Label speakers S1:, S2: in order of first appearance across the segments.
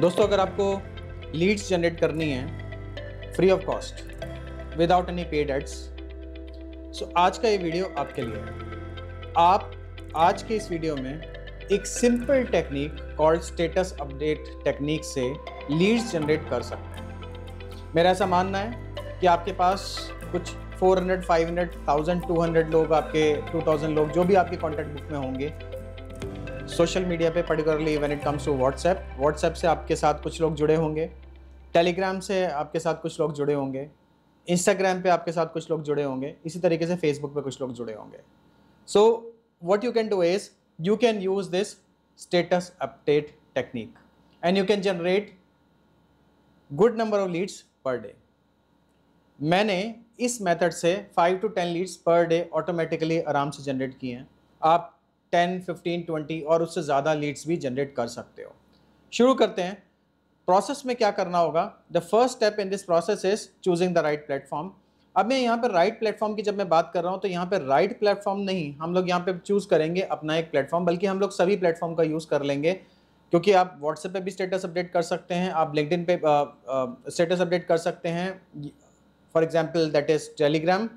S1: दोस्तों अगर आपको लीड्स जनरेट करनी है free of cost without any paid ads so आज का ये वीडियो आपके लिए है आप आज के इस वीडियो में एक simple technique called status update technique से लीड्स जनरेट कर सकते हैं मेरा ऐसा मानना है कि आपके पास कुछ 400, 500, 1000, 200 लोग आपके 2000 लोग जो भी आपके कॉन्टैक्ट बुक में होंगे सोशल मीडिया पे particularly when it comes to WhatsApp WhatsApp से आपके साथ कुछ लोग जुड़े होंगे टेलीग्राम से आपके साथ कुछ लोग जुड़े होंगे इंस्टाग्राम पे आपके साथ कुछ लोग जुड़े होंगे इसी तरीके से फेसबुक पे कुछ लोग जुड़े होंगे so what you can do is you can use this status update technique and you can generate good number of leads per day मैंने इस मेथड से five to ten leads per day automatically आराम से generate किए हैं आप ten fifteen twenty और उससे ज़्यादा लीड्स भी जनरेट कर सकते हो शुरू करते हैं प्रोसेस में क्या करना होगा the first step in this process is choosing the right platform अब मैं यहाँ पर राइट प्लेटफॉर्म की जब मैं बात कर रहा हूँ तो यहाँ पर राइट प्लेटफॉर्म नहीं हम लोग यहाँ पे चूज़ करेंगे अपना एक प्लेटफॉर्म बल्कि हम लोग सभी प्लेटफॉर्म का यूज़ कर लेंगे क्योंकि आप व्हाट्सएप पे भी स्टेटस अपडेट कर सकते हैं आप लिंकडिन पे स्टेटस अपडेट कर सकते हैं for example that is Telegram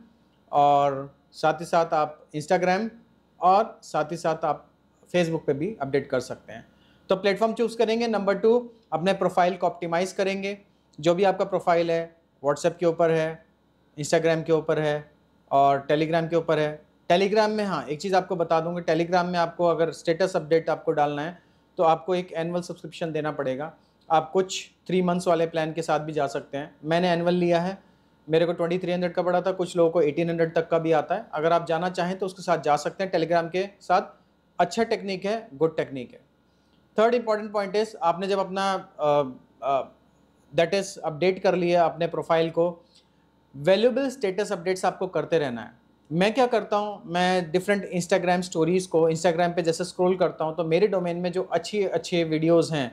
S1: और साथ ही साथ आप इंस्टाग्राम और साथ ही साथ आप फेसबुक पे भी अपडेट कर सकते हैं तो प्लेटफॉर्म चूज़ करेंगे नंबर टू अपने प्रोफाइल को ऑप्टिमाइज़ करेंगे जो भी आपका प्रोफाइल है व्हाट्सएप के ऊपर है इंस्टाग्राम के ऊपर है और टेलीग्राम के ऊपर है टेलीग्राम में हाँ एक चीज़ आपको बता दूंगा टेलीग्राम में आपको अगर स्टेटस अपडेट आपको डालना है तो आपको एक एनुअल सब्सक्रिप्शन देना पड़ेगा आप कुछ थ्री मंथ्स वाले प्लान के साथ भी जा सकते हैं मैंने एनुअल लिया है मेरे को 2300 का पड़ा था कुछ लोगों को 1800 तक का भी आता है अगर आप जाना चाहें तो उसके साथ जा सकते हैं टेलीग्राम के साथ अच्छा टेक्निक है गुड टेक्निक है थर्ड इंपॉर्टेंट पॉइंट इज आपने जब अपना दैट इज़ अपडेट कर लिया अपने प्रोफाइल को वैल्यूबल स्टेटस अपडेट्स आपको करते रहना है मैं क्या करता हूँ मैं डिफरेंट इंस्टाग्राम स्टोरीज़ को इंस्टाग्राम पे जैसे स्क्रॉल करता हूँ तो मेरे डोमेन में जो अच्छी अच्छे वीडियोज़ हैं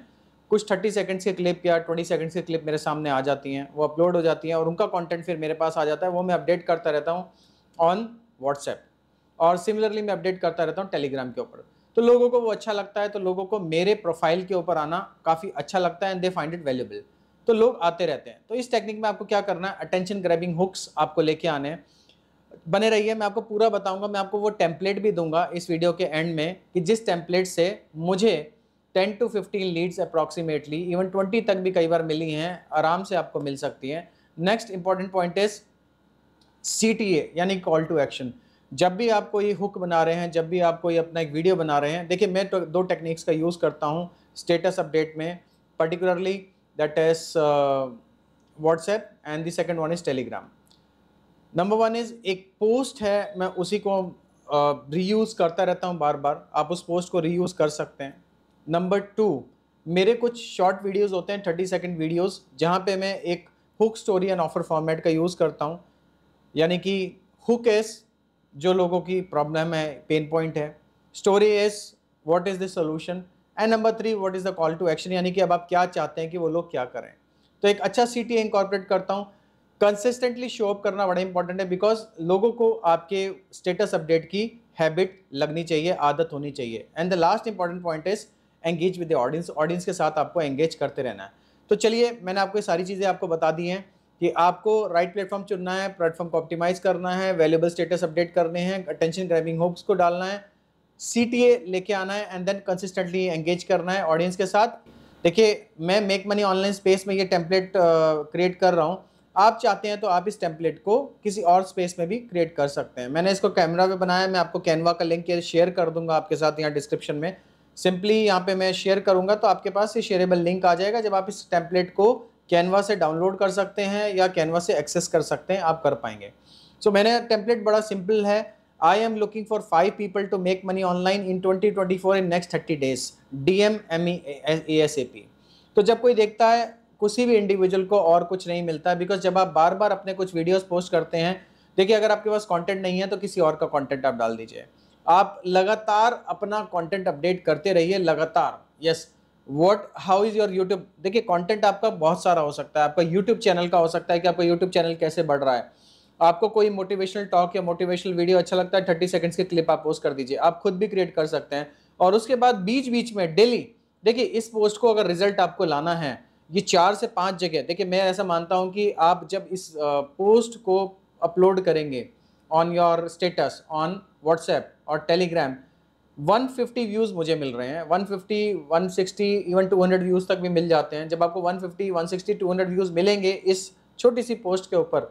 S1: कुछ थर्टी सेकेंड्स के क्लिप या ट्वेंटी सेकेंड्स के क्लिप मेरे सामने आ जाती हैं वो अपलोड हो जाती हैं और उनका कॉन्टेंट फिर मेरे पास आ जाता है वो मैं अपडेट करता रहता हूँ ऑन व्हाट्सएप और सिमिलरली मैं अपडेट करता रहता हूँ टेलीग्राम के ऊपर तो लोगों को वो अच्छा लगता है तो लोगों को मेरे प्रोफाइल के ऊपर आना काफ़ी अच्छा लगता है and they find it valuable तो लोग आते रहते हैं तो इस टेक्निक में आपको क्या करना है अटेंशन ग्रैबिंग हुक्स आपको लेके आने हैं बने रहिए मैं आपको पूरा बताऊंगा मैं आपको वो टेम्पलेट भी दूंगा इस वीडियो के एंड में कि जिस टेम्पलेट से मुझे 10 टू 15 लीड्स अप्रॉक्सीमेटली इवन 20 तक भी कई बार मिली हैं आराम से आपको मिल सकती हैं next important point is C यानी कॉल टू एक्शन जब भी आप कोई हुक बना रहे हैं जब भी आप कोई अपना एक वीडियो बना रहे हैं देखिए मैं तो दो टेक्निक्स का यूज़ करता हूँ स्टेटस अपडेट में particularly that is WhatsApp and the second one is Telegram number one is एक पोस्ट है मैं उसी को रीयूज़ uh, करता रहता हूँ बार बार आप उस पोस्ट को रीयूज़ कर सकते हैं नंबर टू मेरे कुछ शॉर्ट वीडियोस होते हैं थर्टी सेकेंड वीडियोस जहाँ पे मैं एक hook story and offer format का यूज़ करता हूँ यानी कि हुक एस जो लोगों की प्रॉब्लम है पेन पॉइंट है story is what is the solution and number three what is the call to action यानी कि अब आप क्या चाहते हैं कि वो लोग क्या करें तो एक अच्छा सी टी करता हूँ कंसिस्टेंटली शो अप करना बड़ा इंपॉर्टेंट है बिकॉज लोगों को आपके स्टेटस अपडेट की हैबिट लगनी चाहिए आदत होनी चाहिए and the last important point is engage with the audience audience के साथ आपको एंगेज करते रहना है तो चलिए मैंने आपको ये सारी चीज़ें आपको बता दी हैं कि आपको राइट प्लेटफॉर्म चुनना है प्लेटफॉर्म को ऑप्टिमाइज करना है वैल्यूबल स्टेटस अपडेट करने हैं अटेंशन ग्रैबिंग होप्स को डालना है सी लेके आना है एंड देन कंसिस्टेंटली एंगेज करना है ऑडियंस के साथ देखिए मैं मेक मनी ऑनलाइन स्पेस में ये टेम्पलेट क्रिएट कर रहा हूँ आप चाहते हैं तो आप इस टेम्पलेट को किसी और स्पेस में भी क्रिएट कर सकते हैं मैंने इसको कैमरा पे बनाया मैं आपको कैनवा का लिंक शेयर कर दूंगा आपके साथ यहाँ डिस्क्रिप्शन में सिंपली यहाँ पे मैं शेयर करूँगा तो आपके पास ये शेयरेबल लिंक आ जाएगा जब आप इस टेम्पलेट को कैनवा से डाउनलोड कर सकते हैं या कैनवा से एक्सेस कर सकते हैं आप कर पाएंगे सो so, मैंने टेम्पलेट बड़ा सिंपल है I am looking for five people to make money online in twenty twenty four in next thirty days D M M E S A P तो जब कोई देखता है किसी भी इंडिविजुअल को और कुछ नहीं मिलता बिकॉज जब आप बार बार अपने कुछ वीडियोज पोस्ट करते हैं देखिए अगर आपके पास कॉन्टेंट नहीं है तो किसी और का कॉन्टेंट आप डाल दीजिए आप लगातार अपना कंटेंट अपडेट करते रहिए लगातार yes what how is your YouTube देखिए कंटेंट आपका बहुत सारा हो सकता है आपका यूट्यूब चैनल का हो सकता है कि आपका यूट्यूब चैनल कैसे बढ़ रहा है आपको कोई मोटिवेशनल टॉक या मोटिवेशनल वीडियो अच्छा लगता है थर्टी सेकेंड्स के क्लिप आप पोस्ट कर दीजिए आप खुद भी क्रिएट कर सकते हैं और उसके बाद बीच बीच में डेली देखिए इस पोस्ट को अगर रिजल्ट आपको लाना है ये चार से पाँच जगह देखिए मैं ऐसा मानता हूँ कि आप जब इस पोस्ट को अपलोड करेंगे on your status on WhatsApp और टेलीग्राम 150 व्यूज़ मुझे मिल रहे हैं 150, 160, इवन 200 व्यूज़ तक भी मिल जाते हैं जब आपको 150, 160, 200 व्यूज़ मिलेंगे इस छोटी सी पोस्ट के ऊपर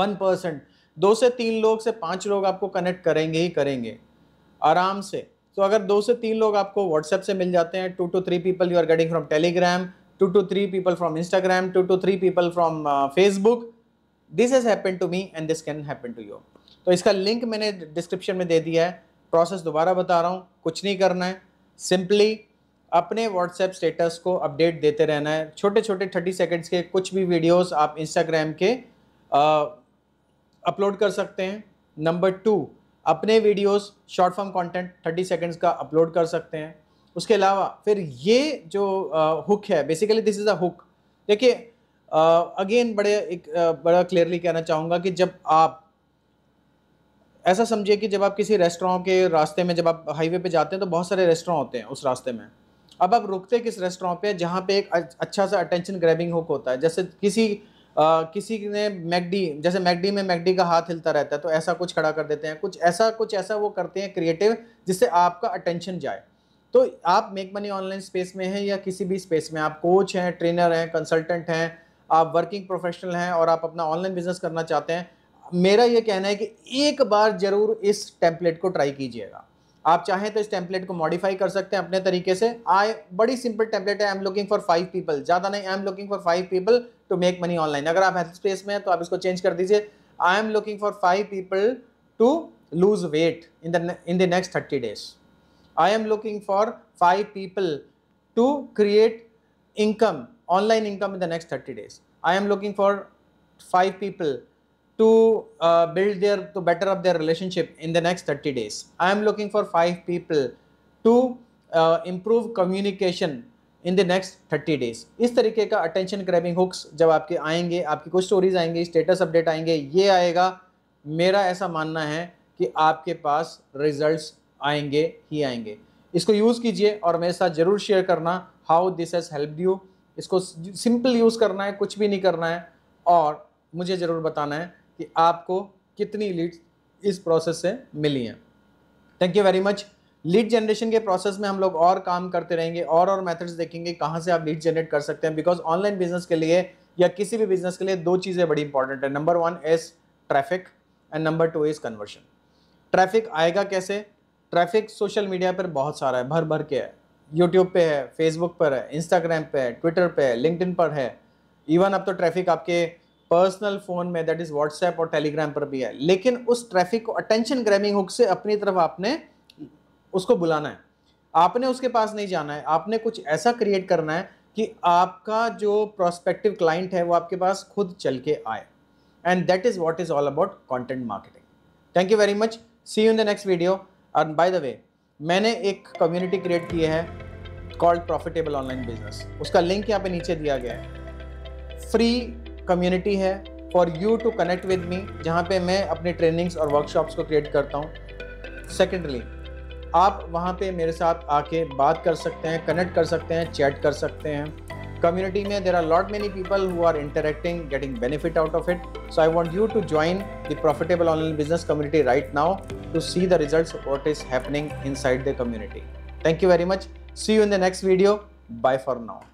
S1: वन परसेंट दो से तीन लोग से पाँच लोग आपको कनेक्ट करेंगे ही करेंगे आराम से तो अगर दो से तीन लोग आपको व्हाट्सएप से मिल जाते हैं two two three people you are getting from Telegram two two three people from Instagram two two three people from Facebook this has happen to me and this can happen to you तो इसका link मैंने description में दे दिया है process दोबारा बता रहा हूँ कुछ नहीं करना है सिंपली अपने व्हाट्सएप स्टेटस को अपडेट देते रहना है छोटे छोटे थर्टी सेकेंड्स के कुछ भी वीडियोस आप इंस्टाग्राम के अपलोड कर सकते हैं नंबर टू अपने videos short form content 30 seconds का अपलोड कर सकते हैं उसके अलावा फिर ये जो हुक है basically this is a hook देखिए अगेन बड़े एक आ, बड़ा क्लियरली कहना चाहूँगा कि जब आप ऐसा समझिए कि जब आप किसी रेस्टोरेंट के रास्ते में जब आप हाईवे पे जाते हैं तो बहुत सारे रेस्टोरेंट होते हैं उस रास्ते में अब आप रुकते किस रेस्टोरेंट पे जहाँ पे एक अच्छा सा अटेंशन ग्रैबिंग हुक होता है जैसे किसी आ, किसी ने मैगडी जैसे मैगडी में मैगडी का हाथ हिलता रहता है तो ऐसा कुछ खड़ा कर देते हैं कुछ ऐसा कुछ ऐसा वो करते हैं क्रिएटिव जिससे आपका अटेंशन जाए तो आप मेक मनी ऑनलाइन स्पेस में हैं या किसी भी स्पेस में आप कोच हैं ट्रेनर हैं कंसल्टेंट हैं आप वर्किंग प्रोफेशनल हैं और आप अपना ऑनलाइन बिजनेस करना चाहते हैं मेरा ये कहना है कि एक बार ज़रूर इस टेम्पलेट को ट्राई कीजिएगा आप चाहें तो इस टेम्पलेट को मॉडिफाई कर सकते हैं अपने तरीके से आई बड़ी सिंपल टेम्पलेट है I am looking for five people ज़्यादा नहीं I am looking for five people to make money online अगर आप हेल्थ स्पेस में हैं तो आप इसको चेंज कर दीजिए I am looking for five people to lose weight in the in the next thirty days I am looking for five people to create income online income in the next thirty days I am looking for five people to uh, build their to better up their relationship in the next 30 days i am looking for five people to uh, improve communication in the next thirty days इस तरीके का attention क्रैबिंग hooks जब आपके आएंगे आपकी कुछ stories आएंगे status update आएंगे ये आएगा मेरा ऐसा मानना है कि आपके पास रिजल्ट्स आएंगे ही आएंगे इसको यूज़ कीजिए और मेरे साथ ज़रूर शेयर करना how this has help you इसको सिंपल यूज़ करना है कुछ भी नहीं करना है और मुझे ज़रूर बताना है कि आपको कितनी लीड्स इस प्रोसेस से मिली हैं thank you very much lead generation के प्रोसेस में हम लोग और काम करते रहेंगे और और मेथड्स देखेंगे कहाँ से आप लीड जनरेट कर सकते हैं बिकॉज ऑनलाइन बिजनेस के लिए या किसी भी बिजनेस के लिए दो चीज़ें बड़ी इंपॉर्टेंट है number one is traffic and number two is conversion traffic आएगा कैसे ट्रैफिक सोशल मीडिया पर बहुत सारा है भर भर के है यूट्यूब पे है फेसबुक पर है इंस्टाग्राम पे है ट्विटर पे है लिंकड पर है इवन अब तो ट्रैफिक आपके पर्सनल फोन में दैट इज व्हाट्सएप और टेलीग्राम पर भी है लेकिन उस ट्रैफिक को अटेंशन ग्रैबिंग हुक से अपनी तरफ आपने उसको बुलाना है आपने उसके पास नहीं जाना है आपने कुछ ऐसा क्रिएट करना है कि आपका जो प्रोस्पेक्टिव क्लाइंट है वो आपके पास खुद चल के आए and that is what is all about content marketing thank you very much see you in the next video and by the way मैंने एक कम्युनिटी क्रिएट की है कॉल्ड प्रॉफिटेबल ऑनलाइन बिजनेस उसका लिंक यहाँ पे नीचे दिया गया है फ्री कम्युनिटी है for you to connect with me जहाँ पे मैं अपनी ट्रेनिंग्स और वर्कशॉप्स को क्रिएट करता हूँ सेकेंडली आप वहाँ पे मेरे साथ आके बात कर सकते हैं कनेक्ट कर सकते हैं चैट कर सकते हैं कम्युनिटी में there are lot many people who are interacting getting benefit out of it so I want you to join the profitable online business community right now to see the result what is happening inside the community thank you very much see you in the next video bye for now